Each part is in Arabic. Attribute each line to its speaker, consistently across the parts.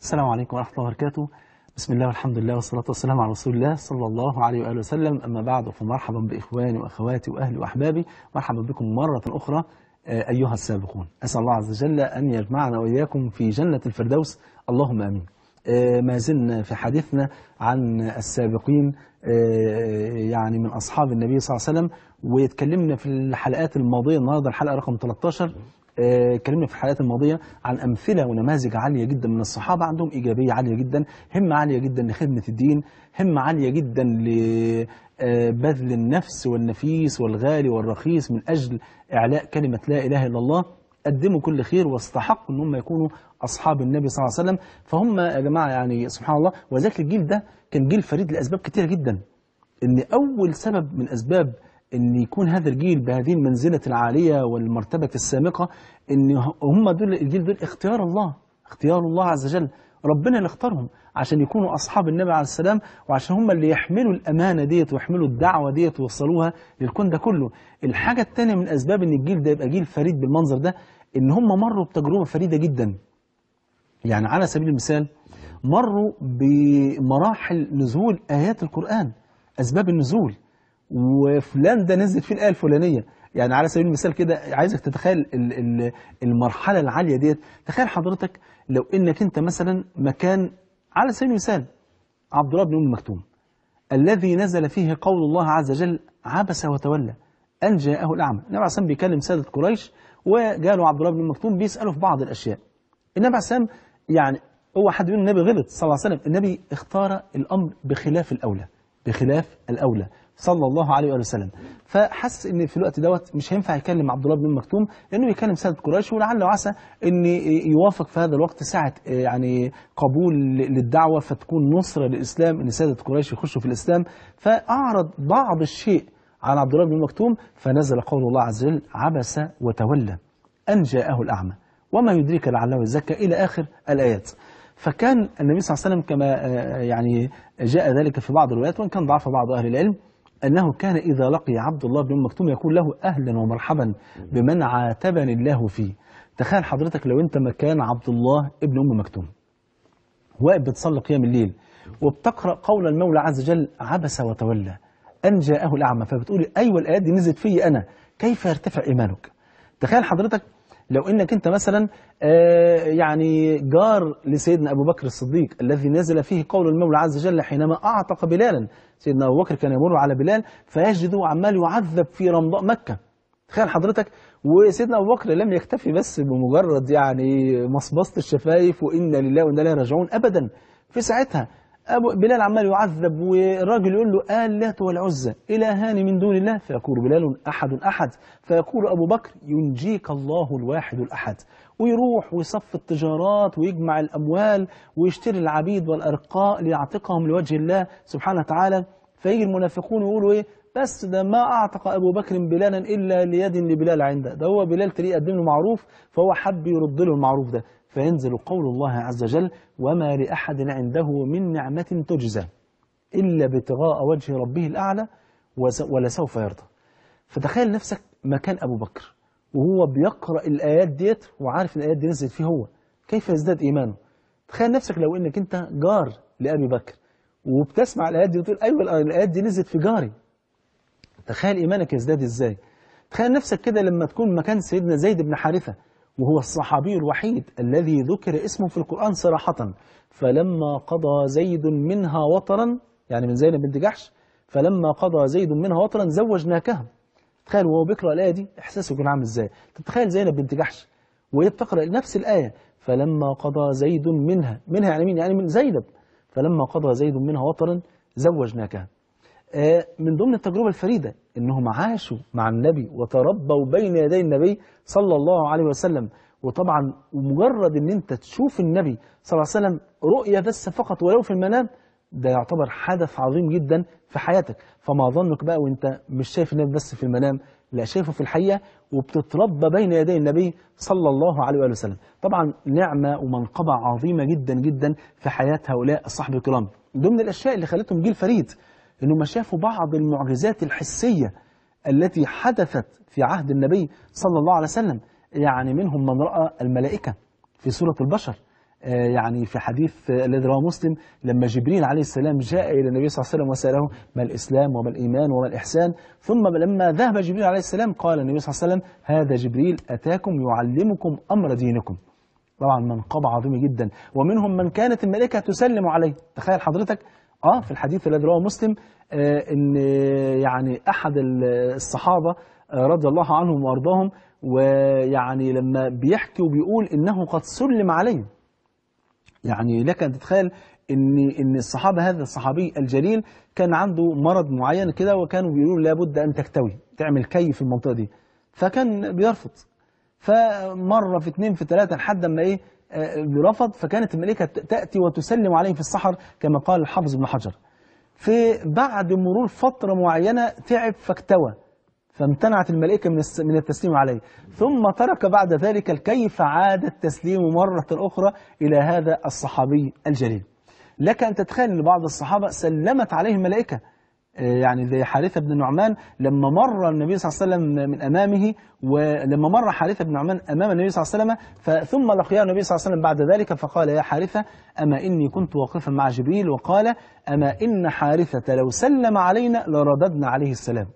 Speaker 1: السلام عليكم ورحمة الله وبركاته بسم الله والحمد لله والصلاة والسلام على رسول الله صلى الله عليه وآله وسلم أما بعد فمرحبا بإخواني وأخواتي وأهلي وأحبابي مرحبا بكم مرة أخرى آه، أيها السابقون أسأل الله عز وجل أن يجمعنا وإياكم في جنة الفردوس اللهم آمين آه، ما زلنا في حديثنا عن السابقين آه، يعني من أصحاب النبي صلى الله عليه وسلم واتكلمنا في الحلقات الماضية النهاردة الحلقة رقم 13 اتكلمنا آه، في الحلقات الماضيه عن امثله ونماذج عاليه جدا من الصحابه عندهم ايجابيه عاليه جدا همه عاليه جدا لخدمه الدين همه عاليه جدا لبذل آه، النفس والنفيس والغالي والرخيص من اجل اعلاء كلمه لا اله الا الله قدموا كل خير واستحقوا ان هم يكونوا اصحاب النبي صلى الله عليه وسلم فهم يا جماعه يعني سبحان الله وذلك الجيل ده كان جيل فريد لاسباب كثيره جدا ان اول سبب من اسباب ان يكون هذا الجيل بهذه المنزله العاليه والمرتبه السامقه ان هم دول الجيل دول اختيار الله اختيار الله عز وجل ربنا اللي اختارهم عشان يكونوا اصحاب النبي عليه السلام وعشان هم اللي يحملوا الامانه ديت ويحملوا الدعوه ديت ويوصلوها للكون ده كله الحاجه الثانيه من اسباب ان الجيل ده يبقى جيل فريد بالمنظر ده ان هم مروا بتجربه فريده جدا يعني على سبيل المثال مروا بمراحل نزول ايات القران اسباب النزول وفلان ده نزلت فيه الايه الفلانيه يعني على سبيل المثال كده عايزك تتخيل المرحله العاليه ديت تخيل حضرتك لو انك انت مثلا مكان على سبيل المثال عبد الله بن ام مكتوم الذي نزل فيه قول الله عز وجل عبس وتولى ان جاءه الاعمى النبي عليه الصلاه بيكلم ساده قريش وجاله عبد الله بن مكتوم بيساله في بعض الاشياء النبي عليه الصلاه يعني هو حد يقول النبي غلط صلى الله عليه وسلم النبي اختار الامر بخلاف الاولى بخلاف الاولى صلى الله عليه وسلم فحس ان في الوقت دوت مش هينفع يكلم عبد الله بن مكتوم لانه بيكلم ساده قريش ولعل وعسى ان يوافق في هذا الوقت ساعه آه، يعني قبول للدعوه فتكون نصره للاسلام ان ساده قريش يخشوا في الاسلام فاعرض بعض الشيء عن عبد الله بن مكتوم فنزل قول الله عز وجل عبس وتولى ان جاءه الاعمى وما يدريك لعله يزكى الى اخر الايات فكان النبي صلى الله عليه وسلم كما آه، يعني جاء ذلك في بعض الروايات وان كان ضعف بعض اهل العلم أنه كان إذا لقي عبد الله بن مكتوم يقول له أهلا ومرحبا بمن عاتبني الله فيه تخيل حضرتك لو أنت مكان عبد الله ابن أم مكتوم واقف بتصلي قيام الليل وبتقرأ قول المولى عز وجل عبس وتولى أن جاءه الأعمى فبتقول أيوة الآيات دي نزلت في أنا كيف يرتفع إيمانك تخيل حضرتك لو انك انت مثلا آه، يعني جار لسيدنا ابو بكر الصديق الذي نزل فيه قول المولى عز وجل حينما اعتق بلالا سيدنا أبو بكر كان يمر على بلال فيجده عمال يعذب في رمضاء مكة تخيل حضرتك وسيدنا أبو بكر لم يكتفي بس بمجرد يعني مصبصة الشفايف وإنا لله وإنا إليه راجعون أبدا في ساعتها أبو بلال عمال يعذب والراجل يقول له آلات والعزة إلهان من دون الله فيقول بلال أحد أحد فيقول أبو بكر ينجيك الله الواحد الأحد ويروح ويصف التجارات ويجمع الأموال ويشتري العبيد والأرقاء ليعتقهم لوجه الله سبحانه وتعالى فيجي المنافقون ويقولوا إيه بس ده ما أعتق أبو بكر بلالا إلا ليد لبلال عنده ده هو بلال تلاقيه قدم له معروف فهو حب يرد له المعروف ده فينزل قول الله عز وجل وما لأحد عنده من نعمة تجزى إلا بتغاء وجه ربه الأعلى ولسوف يرضى فتخيل نفسك مكان أبو بكر وهو بيقرأ الآيات ديت وعارف الآيات دي نزلت فيه هو كيف يزداد إيمانه تخيل نفسك لو إنك أنت جار لأبي بكر وبتسمع الآيات دي وتقول أيوة الآيات دي نزلت في جاري تخيل إيمانك يزداد إزاي تخيل نفسك كده لما تكون مكان سيدنا زيد بن حارثة وهو الصحابي الوحيد الذي ذكر اسمه في القرآن صراحة فلما قضى زيد منها وطرا يعني من زينب بنت جحش فلما قضى زيد منها وطرا زوجناكها تخيل وهو بيقرأ الآية دي إحساسه يكون عامل إزاي تتخيل زينب بنت جحش وهي بتقرأ نفس الآية فلما قضى زيد منها منها يعني مين يعني من زينب فلما قضى زيد منها وطرا زوجناكها آه، من ضمن التجربة الفريدة أنهم عاشوا مع النبي وتربوا بين يدي النبي صلى الله عليه وسلم وطبعا مجرد أن أنت تشوف النبي صلى الله عليه وسلم رؤية بس فقط ولو في المنام ده يعتبر حدث عظيم جدا في حياتك فما ظنك بقى وانت مش شايف النبي بس في المنام لا شايفه في الحقيقة وبتتربى بين يدي النبي صلى الله عليه وآله وسلم طبعا نعمة ومنقبة عظيمة جدا جدا في حياة هؤلاء الصحب الكرام ضمن الأشياء اللي خلتهم جيل فريد إنهم شافوا بعض المعجزات الحسية التي حدثت في عهد النبي صلى الله عليه وسلم يعني منهم من رأى الملائكة في سورة البشر آه، يعني في حديث آه، الذي رواه مسلم لما جبريل عليه السلام جاء إلى النبي صلى الله عليه وسلم وسأله ما الإسلام وما الإيمان وما الإحسان ثم لما ذهب جبريل عليه السلام قال النبي صلى الله عليه وسلم هذا جبريل أتاكم يعلمكم أمر دينكم طبعا منقبة عظيمة جدا ومنهم من كانت الملائكة تسلم عليه تخيل حضرتك اه في الحديث الذي رواه مسلم آه، ان آه، يعني احد الصحابه آه، رضي الله عنهم وارضاهم ويعني لما بيحكي وبيقول انه قد سلم عليه يعني لك ان تتخيل ان ان الصحابه هذا الصحابي الجليل كان عنده مرض معين كده وكانوا بيقولوا لابد ان تكتوي تعمل كي في المنطقه دي فكان بيرفض فمره في اثنين في ثلاثه لحد ما ايه آه، برفض فكانت الملائكة تأتي وتسلم عليه في الصحر كما قال الحافظ بن حجر في بعد مرور فترة معينة تعب فاكتوى فامتنعت الملائكة من التسليم عليه ثم ترك بعد ذلك الكيف عاد التسليم مرة أخرى إلى هذا الصحابي الجليل لك أن تتخيل أن بعض الصحابة سلمت عليه الملائكة آه، يعني زي حارثة بن نعمان لما مر النبي صلى الله عليه وسلم من أمامه ولما مر حارثة بن نعمان أمام النبي صلى الله عليه وسلم ثم لقيه النبي صلى الله عليه وسلم بعد ذلك فقال يا حارثة أما إني كنت واقفا مع جبريل وقال أما إن حارثة لو سلم علينا لرددنا عليه السلام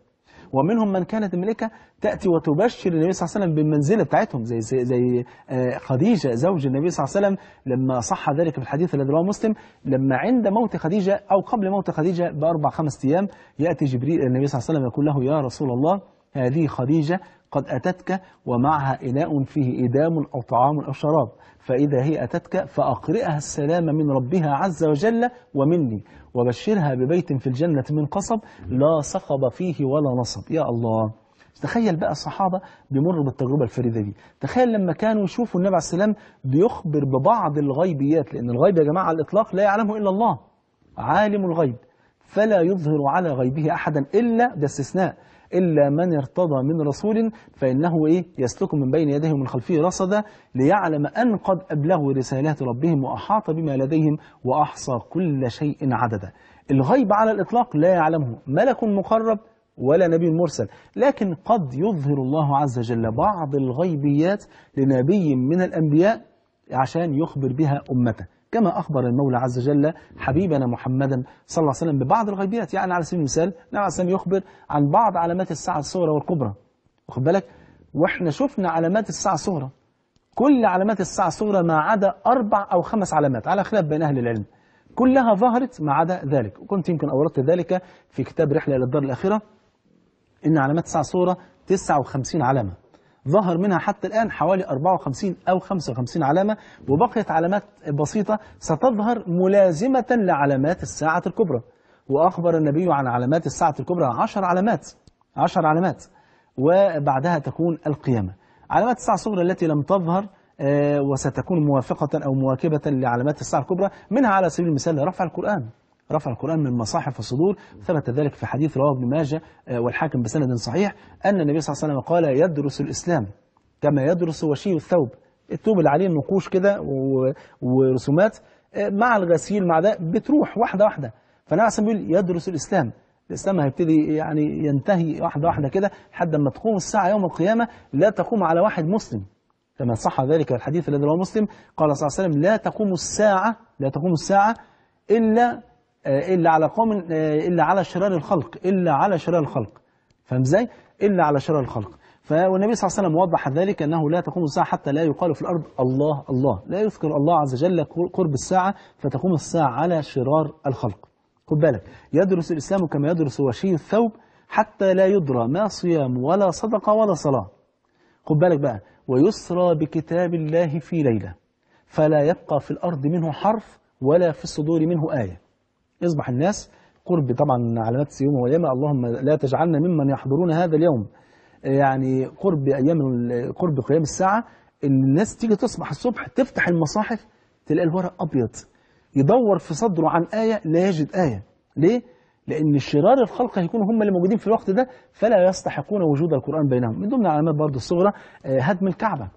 Speaker 1: ومنهم من كانت الملكة تأتي وتبشر النبي صلى الله عليه وسلم بالمنزلة بتاعتهم زي زي آه، خديجة زوج النبي صلى الله عليه وسلم لما صح ذلك في الحديث الذي رواه مسلم لما عند موت خديجة أو قبل موت خديجة بأربع خمس أيام يأتي جبريل النبي صلى الله عليه وسلم يقول له يا رسول الله هذه خديجة قد أتتك ومعها إناء فيه إدام أو طعام أو شراب فإذا هي أتتك فأقرئها السلام من ربها عز وجل ومني وبشرها ببيت في الجنة من قصب لا صخب فيه ولا نصب يا الله تخيل بقى الصحابة بيمروا بالتجربة الفريدة دي تخيل لما كانوا يشوفوا النبي عليه السلام بيخبر ببعض الغيبيات لأن الغيب يا جماعة على الإطلاق لا يعلمه إلا الله عالم الغيب فلا يظهر على غيبه أحدا إلا ده استثناء إلا من ارتضى من رسول فإنه إيه يسلك من بين يديه ومن خلفه رصدا ليعلم أن قد أبلغوا رسالات ربهم وأحاط بما لديهم وأحصى كل شيء عددا الغيب على الإطلاق لا يعلمه ملك مقرب ولا نبي مرسل لكن قد يظهر الله عز وجل بعض الغيبيات لنبي من الأنبياء عشان يخبر بها أمته كما أخبر المولى عز وجل حبيبنا محمدا صلى الله عليه وسلم ببعض الغيبيات يعني على سبيل المثال النبي عليه يخبر عن بعض علامات الساعة الصغرى والكبرى واخد بالك واحنا شفنا علامات الساعة الصغرى كل علامات الساعة الصغرى ما عدا أربع أو خمس علامات على خلاف بين أهل العلم كلها ظهرت ما عدا ذلك وكنت يمكن أوردت ذلك في كتاب رحلة إلى الدار الآخرة إن علامات الساعة الصغرى 59 علامة ظهر منها حتى الآن حوالي 54 أو 55 علامة وبقيت علامات بسيطة ستظهر ملازمة لعلامات الساعة الكبرى وأخبر النبي عن علامات الساعة الكبرى 10 علامات 10 علامات وبعدها تكون القيامة علامات الساعة الصغرى التي لم تظهر آه، وستكون موافقة أو مواكبة لعلامات الساعة الكبرى منها على سبيل المثال رفع القرآن رفع القرآن من مصاحف الصدور ثبت ذلك في حديث رواه ابن ماجه آه، والحاكم بسند صحيح أن النبي صلى الله عليه وسلم قال يدرس الإسلام كما يدرس وشي الثوب الثوب اللي عليه نقوش كده ورسومات آه، مع الغسيل مع ده بتروح واحدة واحدة فالنبي عليه بيقول يدرس الإسلام الإسلام هيبتدي يعني ينتهي واحدة واحدة كده حتى ما تقوم الساعة يوم القيامة لا تقوم على واحد مسلم كما صح ذلك الحديث الذي رواه مسلم قال صلى الله عليه وسلم لا تقوم الساعة لا تقوم الساعة إلا آه، إلا على قوم آه، إلا على شرار الخلق إلا على شرار الخلق فاهم ازاي؟ إلا على شرار الخلق فالنبي صلى الله عليه وسلم وضح ذلك أنه لا تقوم الساعة حتى لا يقال في الأرض الله الله لا يذكر الله عز وجل قرب الساعة فتقوم الساعة على شرار الخلق خد بالك يدرس الإسلام كما يدرس وشي الثوب حتى لا يدرى ما صيام ولا صدقة ولا صلاة خد بالك بقى ويسرى بكتاب الله في ليلة فلا يبقى في الأرض منه حرف ولا في الصدور منه آية يصبح الناس قرب طبعا علامات سيوم واليمة اللهم لا تجعلنا ممن يحضرون هذا اليوم يعني قرب أيام قرب قيام الساعة إن الناس تيجي تصبح الصبح تفتح المصاحف تلاقي الورق أبيض يدور في صدره عن آية لا يجد آية ليه؟ لأن شرار الخلق هيكونوا هم اللي موجودين في الوقت ده فلا يستحقون وجود القرآن بينهم من ضمن العلامات برضه الصغرى آه، هدم الكعبة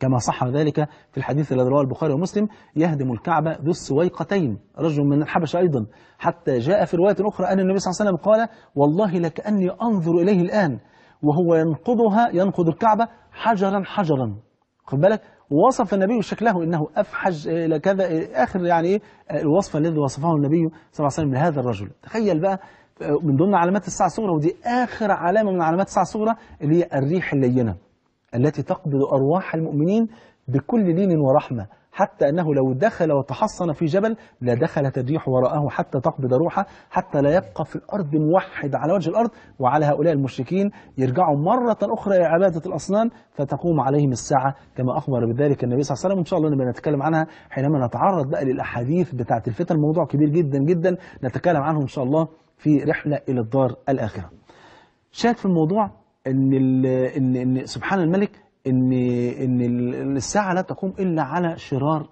Speaker 1: كما صح ذلك في الحديث الذي رواه البخاري ومسلم يهدم الكعبة ذو السويقتين رجل من الحبشة أيضا حتى جاء في رواية أخرى أن النبي صلى الله عليه وسلم قال والله لكأني أنظر إليه الآن وهو ينقضها ينقض الكعبة حجرا حجرا خد بالك وصف النبي شكله انه افحج الى كذا اخر يعني ايه الوصف الذي وصفه النبي صلى الله عليه وسلم لهذا الرجل تخيل بقى من ضمن علامات الساعه الصغرى ودي اخر علامه من علامات الساعه الصغرى اللي هي الريح اللينه التي تقبض أرواح المؤمنين بكل لين ورحمة حتى أنه لو دخل وتحصن في جبل لدخلت الريح وراءه حتى تقبض روحه حتى لا يبقى في الأرض موحد على وجه الأرض وعلى هؤلاء المشركين يرجعوا مرة أخرى إلى عبادة الأصنام فتقوم عليهم الساعة كما أخبر بذلك النبي صلى الله عليه وسلم إن شاء الله نبقى نتكلم عنها حينما نتعرض بقى للأحاديث بتاعة الفتن موضوع كبير جدا جدا نتكلم عنه إن شاء الله في رحلة إلى الدار الآخرة شاهد في الموضوع ان ان ان سبحان الملك ان ان الساعه لا تقوم الا على شرار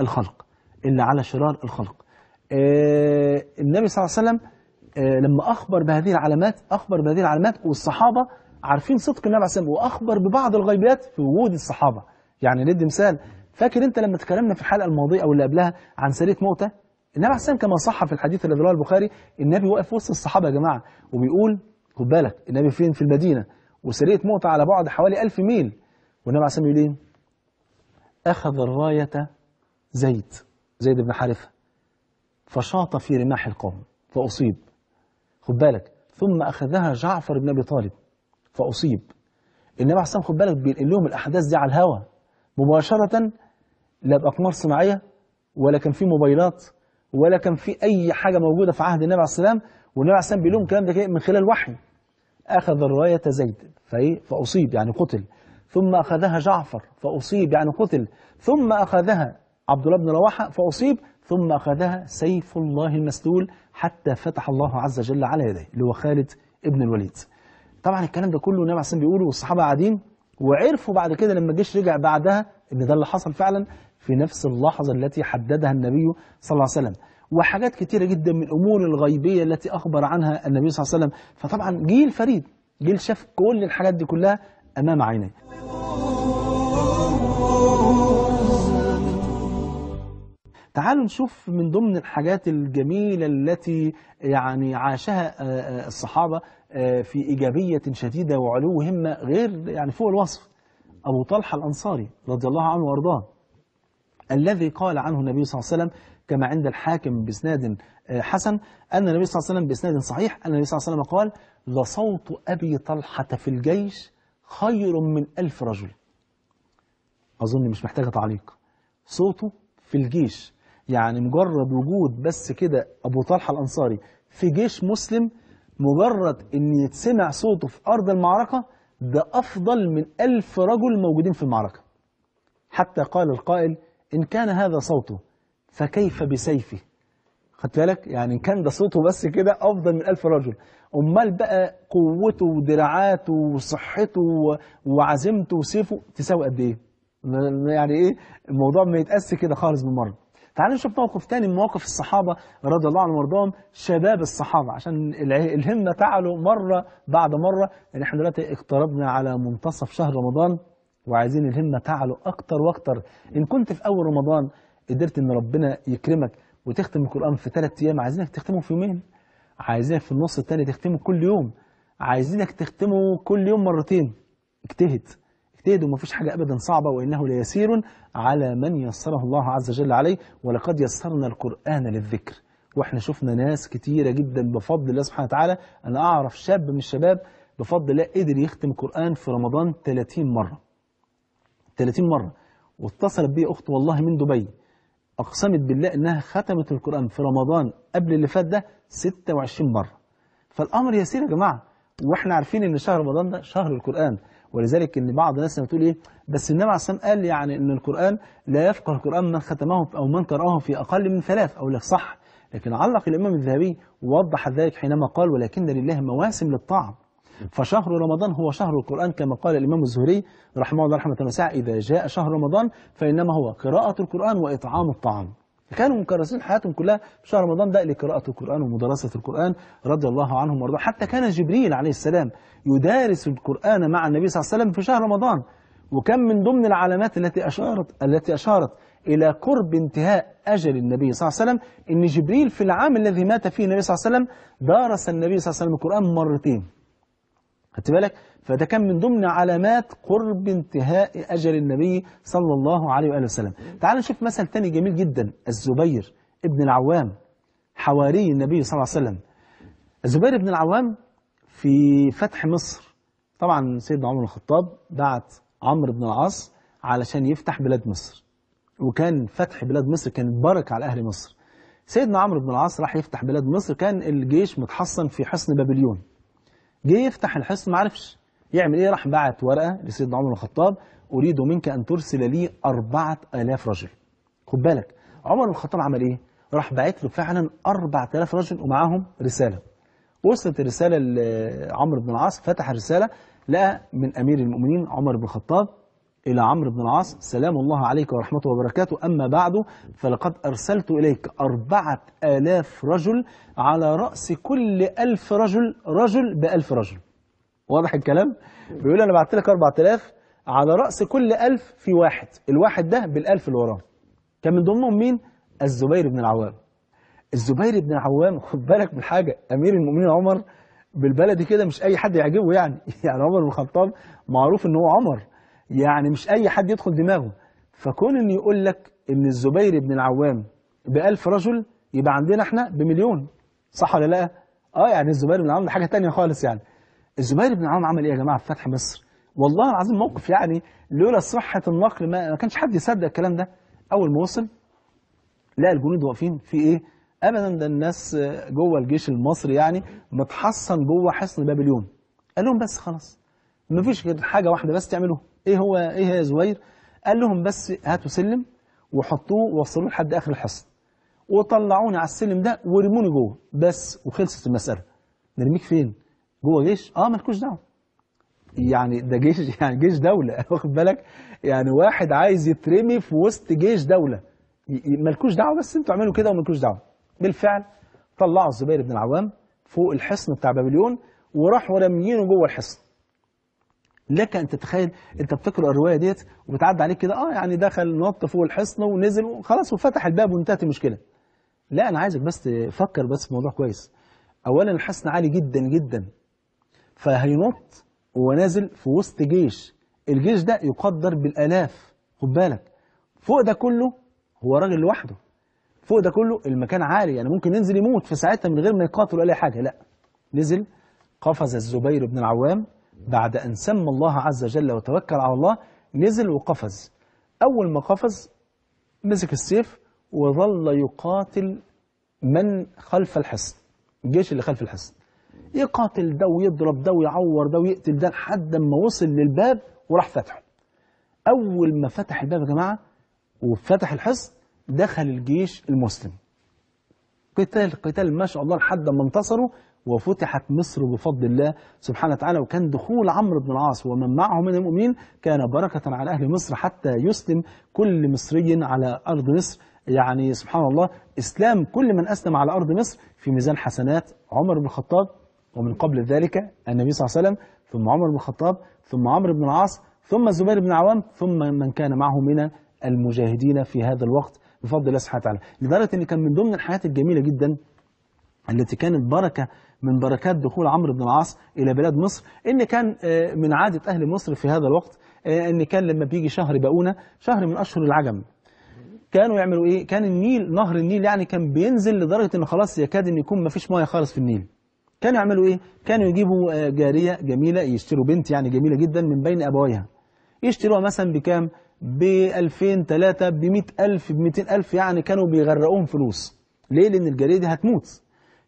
Speaker 1: الخلق الا على شرار الخلق آه النبي صلى الله عليه وسلم آه لما اخبر بهذه العلامات اخبر بهذه العلامات والصحابه عارفين صدق النبي عليه الصلاه والسلام واخبر ببعض الغيبيات في وجود الصحابه يعني ندي مثال فاكر انت لما تكلمنا في الحلقه الماضيه او اللي قبلها عن سريه موتى النبي عليه الصلاه والسلام كما صح في الحديث الذي رواه البخاري النبي واقف وسط الصحابه يا جماعه وبيقول خد بالك النبي فين في المدينة وسرية موطى على بعد حوالي ألف ميل والنبي عليه الصلاة والسلام إيه؟ أخذ الراية زيد زيد بن حارثة فشاط في رماح القوم فأصيب خد بالك ثم أخذها جعفر بن أبي طالب فأصيب النبي عليه الصلاة خد بالك بينقل لهم الأحداث دي على الهوى مباشرة لا بأقمار صناعية ولا كان في موبايلات ولا كان في أي حاجة موجودة في عهد النبي عليه الصلاة والسلام والنبي عليه السلام بيقول لهم الكلام ده من خلال وحي أخذ الراية زيد فإيه فأصيب يعني قتل ثم أخذها جعفر فأصيب يعني قتل ثم أخذها عبد الله بن رواحة فأصيب ثم أخذها سيف الله المسلول حتى فتح الله عز وجل على يديه اللي هو خالد ابن الوليد طبعا الكلام ده كله النبي عليه السلام بيقوله والصحابة قاعدين وعرفوا بعد كده لما الجيش رجع بعدها ان ده اللي حصل فعلا في نفس اللحظة التي حددها النبي صلى الله عليه وسلم وحاجات كتيرة جدا من الأمور الغيبية التي أخبر عنها النبي صلى الله عليه وسلم فطبعا جيل فريد جيل شاف كل الحاجات دي كلها أمام عينيه تعالوا نشوف من ضمن الحاجات الجميلة التي يعني عاشها آه، آه، الصحابة آه، في إيجابية شديدة وعلو همة غير يعني فوق الوصف أبو طلحة الأنصاري رضي الله عنه وأرضاه الذي قال عنه النبي صلى الله عليه وسلم كما عند الحاكم بإسناد آه، حسن أن النبي صلى الله عليه وسلم بإسناد صحيح أن النبي صلى الله عليه وسلم قال لصوت أبي طلحة في الجيش خير من ألف رجل أظن مش محتاجة تعليق صوته في الجيش يعني مجرد وجود بس كده أبو طلحة الأنصاري في جيش مسلم مجرد أن يتسمع صوته في أرض المعركة ده أفضل من ألف رجل موجودين في المعركة حتى قال القائل إن كان هذا صوته فكيف بسيفي خدت بالك يعني كان ده صوته بس كده افضل من ألف رجل امال بقى قوته ودراعاته وصحته وعزيمته وسيفه تساوي قد ايه يعني ايه الموضوع ما يتقاس كده خالص بالمره تعال نشوف موقف تاني من مواقف الصحابه رضي الله عنهم وارضاهم شباب الصحابه عشان الهمه تعلو مره بعد مره يعني احنا دلوقتي اقتربنا على منتصف شهر رمضان وعايزين الهمه تعلو اكتر واكتر ان كنت في اول رمضان قدرت ان ربنا يكرمك وتختم القرآن في ثلاث ايام عايزينك تختمه في يومين عايزينك في النص الثاني تختمه كل يوم عايزينك تختمه كل يوم مرتين اجتهد اجتهد ومفيش حاجة أبدا صعبة وإنه ليسير على من يسره الله عز وجل عليه ولقد يسرنا القرآن للذكر واحنا شفنا ناس كتيرة جدا بفضل الله سبحانه وتعالى أنا أعرف شاب من الشباب بفضل الله قدر يختم قرآن في رمضان 30 مرة 30 مرة واتصلت بيه أخت والله من دبي أقسمت بالله أنها ختمت القرآن في رمضان قبل اللي فات ده 26 مرة فالأمر يسير يا جماعة وإحنا عارفين أن شهر رمضان ده شهر القرآن ولذلك أن بعض الناس بتقول إيه بس النبي عليه الصلاة قال يعني أن القرآن لا يفقه القرآن من ختمه أو من قرأه في أقل من ثلاث أو لك صح لكن علق الإمام الذهبي ووضح ذلك حينما قال ولكن لله مواسم للطعم فشهر رمضان هو شهر القرآن كما قال الإمام الزهري رحمه الله رحمة واسعة إذا جاء شهر رمضان فإنما هو قراءة القرآن وإطعام الطعام كانوا مكرسين حياتهم كلها في شهر رمضان ده لقراءة القرآن ومدرسة القرآن رضي الله عنهم ورضاه حتى كان جبريل عليه السلام يدارس القرآن مع النبي صلى الله عليه وسلم في شهر رمضان وكان من ضمن العلامات التي أشارت التي أشارت إلى قرب انتهاء أجل النبي صلى الله عليه وسلم إن جبريل في العام الذي مات فيه النبي صلى الله عليه وسلم دارس النبي صلى الله عليه وسلم القرآن مرتين خدت بالك فده كان من ضمن علامات قرب انتهاء أجل النبي صلى الله عليه وآله وسلم تعال نشوف مثل ثاني جميل جدا الزبير ابن العوام حواري النبي صلى الله عليه وسلم الزبير بن العوام في فتح مصر طبعا سيدنا عمر الخطاب بعت عمرو بن العاص علشان يفتح بلاد مصر وكان فتح بلاد مصر كان بركة على أهل مصر سيدنا عمرو بن العاص راح يفتح بلاد مصر كان الجيش متحصن في حصن بابليون جه يفتح الحصن ما عرفش يعمل ايه راح بعت ورقه لسيدنا عمر بن الخطاب اريد منك ان ترسل لي 4000 رجل خد بالك عمر بن الخطاب عمل ايه راح بعت له فعلا 4000 رجل ومعاهم رساله وصلت الرساله لعمرو بن العاص فتح الرساله لقى من امير المؤمنين عمر بن الخطاب إلى عمرو بن العاص سلام الله عليك ورحمة وبركاته أما بعد فلقد أرسلت إليك أربعة آلاف رجل على رأس كل ألف رجل رجل بألف رجل واضح الكلام؟ بيقول أنا بعت لك أربعة آلاف على رأس كل ألف في واحد الواحد ده بالألف اللي وراه كان من ضمنهم مين؟ الزبير بن العوام الزبير بن العوام خد بالك من حاجة أمير المؤمنين عمر بالبلدي كده مش أي حد يعجبه يعني يعني عمر بن الخطاب معروف إن هو عمر يعني مش أي حد يدخل دماغه فكون إن يقول لك إن الزبير بن العوام بألف رجل يبقى عندنا إحنا بمليون صح ولا لأ؟ آه يعني الزبير بن العوام ده حاجة تانية خالص يعني الزبير بن العوام عمل إيه يا جماعة في فتح مصر؟ والله العظيم موقف يعني لولا صحة النقل ما كانش حد يصدق الكلام ده أول ما وصل لقى الجنود واقفين في إيه؟ أبدا ده الناس جوه الجيش المصري يعني متحصن جوه حصن بابليون قال لهم بس خلاص مفيش غير حاجة واحدة بس تعملوها ايه هو ايه يا زوير؟ قال لهم بس هاتوا سلم وحطوه ووصلوه لحد اخر الحصن وطلعوني على السلم ده ورموني جوه بس وخلصت المساله نرميك فين جوه جيش اه مالكوش دعوه يعني ده جيش يعني جيش دوله واخد بالك يعني واحد عايز يترمي في وسط جيش دوله مالكوش دعوه بس انتوا اعملوا كده ومالكوش دعوه بالفعل طلعوا الزبير بن العوام فوق الحصن بتاع بابليون وراحوا راميينه جوه الحصن لك ان تتخيل انت بتقرا الروايه ديت وبتعدي عليك كده اه يعني دخل نط فوق الحصن ونزل وخلاص وفتح الباب وانتهت المشكله. لا انا عايزك بس تفكر بس في الموضوع كويس. اولا الحصن عالي جدا جدا فهينط ونازل في وسط جيش الجيش ده يقدر بالالاف خد بالك فوق ده كله هو راجل لوحده فوق ده كله المكان عالي يعني ممكن ينزل يموت في ساعتها من غير ما يقاتل ولا اي حاجه لا نزل قفز الزبير بن العوام بعد أن سمى الله عز وجل وتوكل على الله نزل وقفز أول ما قفز مسك السيف وظل يقاتل من خلف الحصن الجيش اللي خلف الحصن يقاتل ده ويضرب ده ويعور ده ويقتل ده لحد ما وصل للباب وراح فتحه أول ما فتح الباب يا جماعة وفتح الحصن دخل الجيش المسلم قتال قتال ما شاء الله لحد ما انتصروا وفتحت مصر بفضل الله سبحانه وتعالى وكان دخول عمرو بن العاص ومن معه من المؤمنين كان بركة على أهل مصر حتى يسلم كل مصري على أرض مصر يعني سبحان الله إسلام كل من أسلم على أرض مصر في ميزان حسنات عمر بن الخطاب ومن قبل ذلك النبي صلى الله عليه وسلم ثم عمر بن الخطاب ثم عمرو بن العاص ثم الزبير بن عوام ثم من كان معه من المجاهدين في هذا الوقت بفضل الله سبحانه وتعالى لدرجة أن كان من ضمن الحياة الجميلة جدا التي كانت بركة من بركات دخول عمرو بن العاص إلى بلاد مصر إن كان آه، من عادة أهل مصر في هذا الوقت آه، إن كان لما بيجي شهر بقونة شهر من أشهر العجم كانوا يعملوا إيه؟ كان النيل نهر النيل يعني كان بينزل لدرجة إن خلاص يكاد إن يكون ما فيش مية خالص في النيل كانوا يعملوا إيه؟ كانوا يجيبوا آه، جارية جميلة يشتروا بنت يعني جميلة جدا من بين أبويها يشتروها مثلا بكام؟ ب 2000 3 ب 100000 ب 200000 يعني كانوا بيغرقوهم فلوس ليه؟ لأن الجارية دي هتموت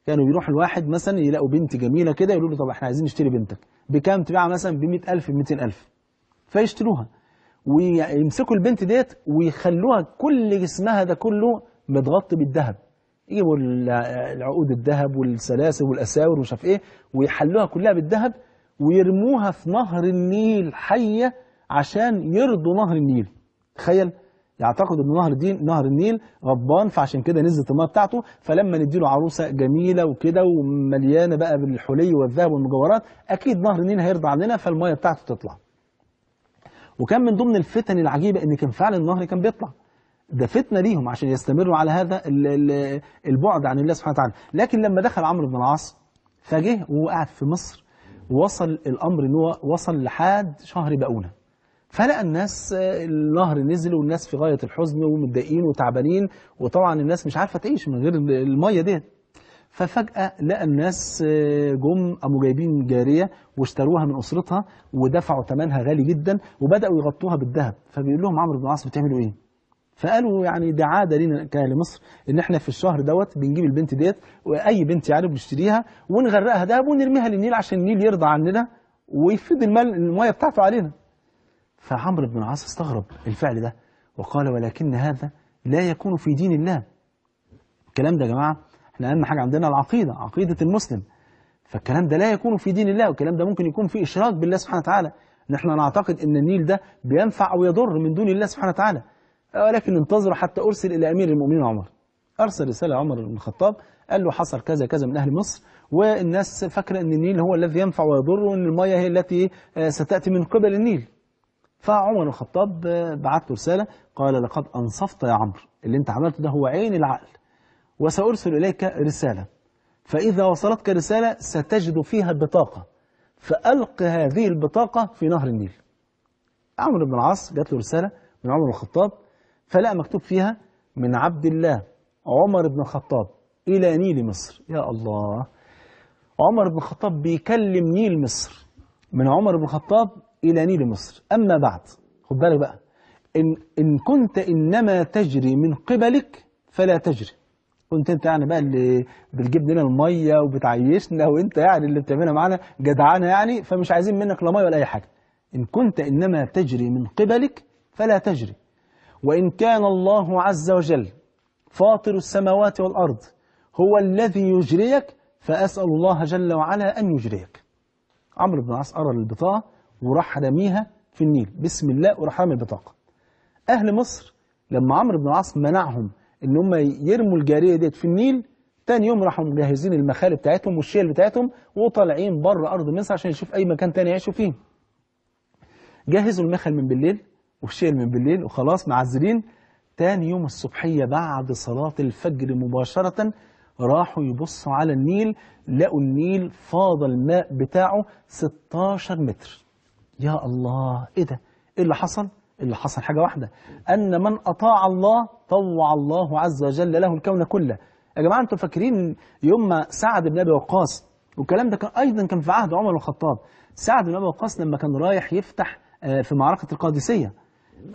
Speaker 1: كانوا يروح الواحد مثلا يلاقوا بنت جميله كده يقولوا له طب احنا عايزين نشتري بنتك بكام تبيعها مثلا ب 100000 ب 200000 فيشتروها ويمسكوا البنت ديت ويخلوها كل جسمها ده كله متغطي بالذهب يجيبوا العقود الذهب والسلاسل والاساور ومش عارف ايه ويحلوها كلها بالذهب ويرموها في نهر النيل حيه عشان يرضوا نهر النيل تخيل يعتقد ان نهر الدين نهر النيل غضبان فعشان كده نزلت الميه بتاعته فلما نديله عروسه جميله وكده ومليانه بقى بالحلي والذهب والمجوهرات اكيد نهر النيل هيرضى عننا فالميه بتاعته تطلع. وكان من ضمن الفتن العجيبه ان كان فعلا النهر كان بيطلع. ده فتنه ليهم عشان يستمروا على هذا البعد عن الله سبحانه وتعالى، لكن لما دخل عمرو بن العاص فجه وقعد في مصر وصل الامر ان هو وصل لحد شهر بقونه. فلقى الناس النهر نزل والناس في غاية الحزن ومتضايقين وتعبانين وطبعا الناس مش عارفة تعيش من غير المية ديت ففجأة لقى الناس جم قاموا جايبين جارية واشتروها من أسرتها ودفعوا ثمنها غالي جدا وبدأوا يغطوها بالذهب فبيقول لهم عمرو بن العاص بتعملوا إيه؟ فقالوا يعني ده عادة لينا كأهل مصر إن إحنا في الشهر دوت بنجيب البنت ديت وأي بنت يعني بنشتريها ونغرقها دهب ونرميها للنيل عشان النيل يرضى عننا ويفيد المال المية بتاعته علينا فعمرو بن العاص استغرب الفعل ده وقال ولكن هذا لا يكون في دين الله الكلام ده يا جماعة احنا أهم حاجة عندنا العقيدة عقيدة المسلم فالكلام ده لا يكون في دين الله والكلام ده ممكن يكون فيه إشراك بالله سبحانه وتعالى ان احنا نعتقد ان النيل ده بينفع او يضر من دون الله سبحانه وتعالى ولكن انتظر حتى أرسل إلى أمير المؤمنين عمر أرسل رسالة عمر بن الخطاب قال له حصل كذا كذا من أهل مصر والناس فاكرة أن النيل هو الذي ينفع ويضر وأن المياه هي التي آه، ستأتي من قبل النيل فعمر الخطاب بعت له رسالة قال لقد أنصفت يا عمرو اللي أنت عملته ده هو عين العقل وسأرسل إليك رسالة فإذا وصلتك رسالة ستجد فيها بطاقة فألق هذه البطاقة في نهر النيل عمرو بن العاص جات له رسالة من عمر الخطاب فلقى مكتوب فيها من عبد الله عمر بن الخطاب إلى نيل مصر يا الله عمر بن الخطاب بيكلم نيل مصر من عمر بن الخطاب إلى نيل مصر أما بعد خد بالك بقى إن, إن كنت إنما تجري من قبلك فلا تجري كنت انت يعني بقى اللي بتجيب لنا الميه وبتعيشنا وانت يعني اللي بتعملها معانا جدعانه يعني فمش عايزين منك لا ميه ولا اي حاجه ان كنت انما تجري من قبلك فلا تجري وان كان الله عز وجل فاطر السماوات والارض هو الذي يجريك فاسال الله جل وعلا ان يجريك عمرو بن العاص قرا البطاقه وراح راميها في النيل بسم الله وراح رامي البطاقه اهل مصر لما عمرو بن العاص منعهم ان هم يرموا الجاريه ديت في النيل تاني يوم راحوا مجهزين المخال بتاعتهم والشيل بتاعتهم وطالعين بره ارض مصر عشان يشوف اي مكان تاني يعيشوا فيه جهزوا المخل من بالليل والشيل من بالليل وخلاص معذرين تاني يوم الصبحيه بعد صلاه الفجر مباشره راحوا يبصوا على النيل لقوا النيل فاض الماء بتاعه 16 متر يا الله إيه ده إيه اللي حصل إيه اللي حصل حاجة واحدة أن من أطاع الله طوع الله عز وجل له الكون كله يا جماعة أنتم فاكرين يوم ما سعد بن أبي وقاص والكلام ده كان أيضا كان في عهد عمر الخطاب سعد بن أبي وقاص لما كان رايح يفتح آه، في معركة القادسية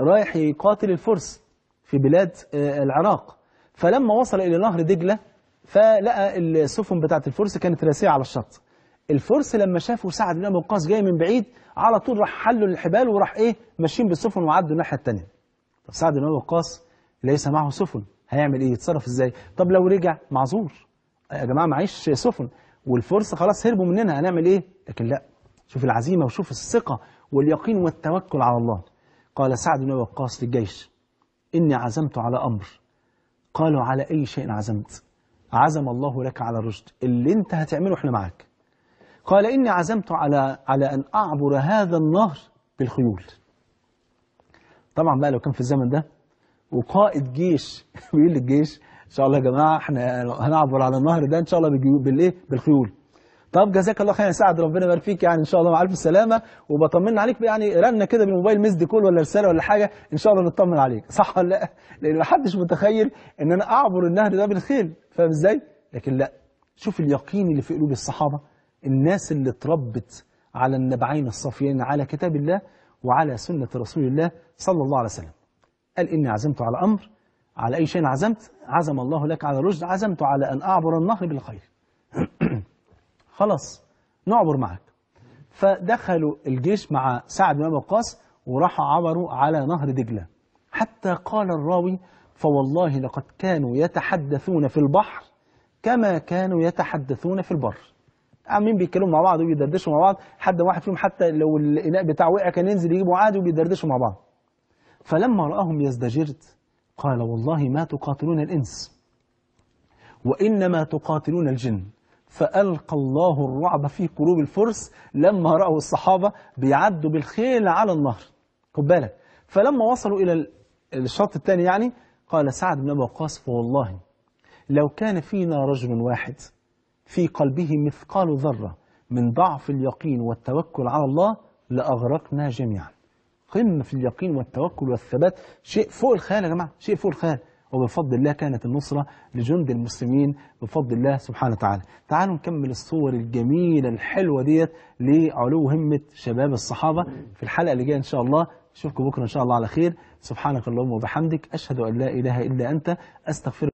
Speaker 1: رايح يقاتل الفرس في بلاد آه، العراق فلما وصل إلى نهر دجلة فلقى السفن بتاعة الفرس كانت راسية على الشط الفرس لما شافوا سعد بن وقاص جاي من بعيد على طول راح حلوا الحبال وراح ايه ماشيين بالسفن وعدوا الناحيه الثانيه طب سعد بن وقاص ليس معه سفن هيعمل ايه يتصرف ازاي طب لو رجع معذور يا جماعه معيش سفن والفرس خلاص هربوا مننا هنعمل ايه لكن لا شوف العزيمه وشوف الثقه واليقين والتوكل على الله قال سعد بن وقاص للجيش اني عزمت على امر قالوا على اي شيء عزمت عزم الله لك على الرشد اللي انت هتعمله احنا معاك قال إني عزمت على على أن أعبر هذا النهر بالخيول طبعا بقى لو كان في الزمن ده وقائد جيش بيقول للجيش إن شاء الله يا جماعة احنا هنعبر على النهر ده إن شاء الله بالإيه بالخيول طب جزاك الله خير يا سعد ربنا يبارك فيك يعني ان شاء الله مع الف سلامه وبطمن عليك يعني رنه كده بالموبايل مسد كول ولا رساله ولا حاجه ان شاء الله نطمن عليك صح ولا لا؟ لان ما حدش متخيل ان انا اعبر النهر ده بالخيل فاهم ازاي؟ لكن لا شوف اليقين اللي في قلوب الصحابه الناس اللي اتربت على النبعين الصافيين على كتاب الله وعلى سنة رسول الله صلى الله عليه وسلم قال إني عزمت على أمر على أي شيء عزمت عزم الله لك على رجل عزمت على أن أعبر النهر بالخير خلاص نعبر معك فدخلوا الجيش مع سعد بن وقاص وراحوا عبروا على نهر دجلة حتى قال الراوي فوالله لقد كانوا يتحدثون في البحر كما كانوا يتحدثون في البر عاملين بيتكلموا مع بعض وبيدردشوا مع بعض حد واحد فيهم حتى لو الاناء بتاعه وقع كان ينزل يجيبه عادي وبيدردشوا مع بعض فلما راهم يزدجرت قال والله ما تقاتلون الانس وانما تقاتلون الجن فألقى الله الرعب في قلوب الفرس لما رأوا الصحابة بيعدوا بالخيل على النهر خد بالك فلما وصلوا إلى الشط الثاني يعني قال سعد بن أبي وقاص فوالله لو كان فينا رجل واحد في قلبه مثقال ذرة من ضعف اليقين والتوكل على الله لأغرقنا جميعا قمة في اليقين والتوكل والثبات شيء فوق الخيال يا جماعة شيء فوق الخيال وبفضل الله كانت النصرة لجند المسلمين بفضل الله سبحانه وتعالى تعالوا نكمل الصور الجميلة الحلوة ديت لعلو همة شباب الصحابة في الحلقة اللي جاية إن شاء الله أشوفكم بكرة إن شاء الله على خير سبحانك اللهم وبحمدك أشهد أن لا إله إلا أنت أستغفرك